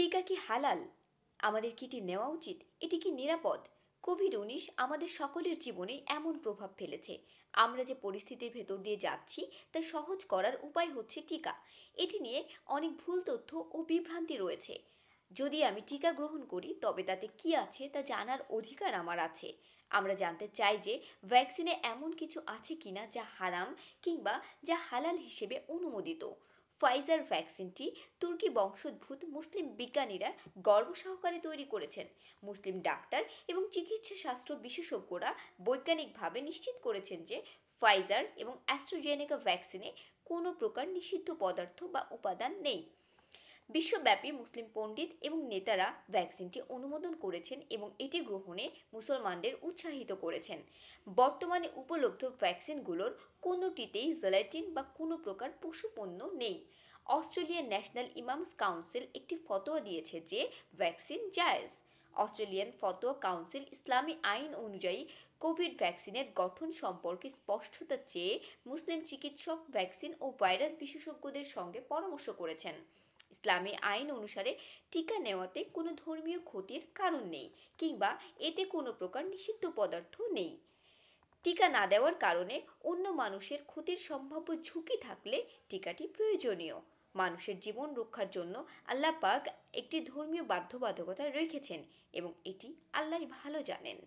টিকা কি হালাল আমাদের কিটি নেওয়া উচিত এটি কি নিরাপদ কোভিড উনিশ আমাদের সকলের জীবনে এমন প্রভাব ফেলেছে আমরা যে পরিস্থিতির ভেতর দিয়ে যাচ্ছি তা সহজ করার উপায় হচ্ছে টিকা এটি নিয়ে অনেক ভুল তথ্য ও বিভ্রান্তি রয়েছে যদি আমি টিকা গ্রহণ করি তবে তাতে কি আছে তা জানার অধিকার আমার আছে আমরা জানতে চাই যে ভ্যাকসিনে এমন কিছু আছে কিনা যা হারাম কিংবা যা হালাল হিসেবে অনুমোদিত ফাইজার ভ্যাকসিনটি তুর্কি বংশোদ্ভূত মুসলিম বিজ্ঞানীরা গর্ব সহকারে তৈরি করেছেন মুসলিম ডাক্তার এবং চিকিৎসা শাস্ত্র বিশেষজ্ঞরা বৈজ্ঞানিকভাবে নিশ্চিত করেছেন যে ফাইজার এবং অ্যাস্ট্রোজেনিকা ভ্যাকসিনে কোনো প্রকার নিষিদ্ধ পদার্থ বা উপাদান নেই বিশ্বব্যাপী মুসলিম পণ্ডিত এবং নেতারা ভ্যাকসিনটি অনুমোদন করেছেন এবং এটি গ্রহণে মুসলমানদের উৎসাহিত করেছেন বর্তমানে উপলব্ধ ভ্যাকসিনগুলোর কোনোটিতেই জেলাটিন বা কোনো প্রকার পশু পণ্য নেই অস্ট্রেলিয়ান ন্যাশনাল ইমামস কাউন্সিল একটি ফতোয়া দিয়েছে যে ভ্যাকসিন জায়েজ অস্ট্রেলিয়ান ফতোয়া কাউন্সিল ইসলামী আইন অনুযায়ী কোভিড ভ্যাকসিনের গঠন সম্পর্কে স্পষ্টতা চেয়ে মুসলিম চিকিৎসক ভ্যাকসিন ও ভাইরাস বিশেষজ্ঞদের সঙ্গে পরামর্শ করেছেন ইসলামী আইন অনুসারে টিকা নেওয়াতে কোনো ধর্মীয় ক্ষতির কারণ নেই কিংবা এতে কোনো প্রকার নিষিদ্ধ পদার্থ নেই টিকা না দেওয়ার কারণে অন্য মানুষের ক্ষতির সম্ভাব্য ঝুঁকি থাকলে টিকাটি প্রয়োজনীয় মানুষের জীবন রক্ষার জন্য আল্লাহ পাক একটি ধর্মীয় বাধ্যবাধকতা রেখেছেন এবং এটি আল্লাহ ভালো জানেন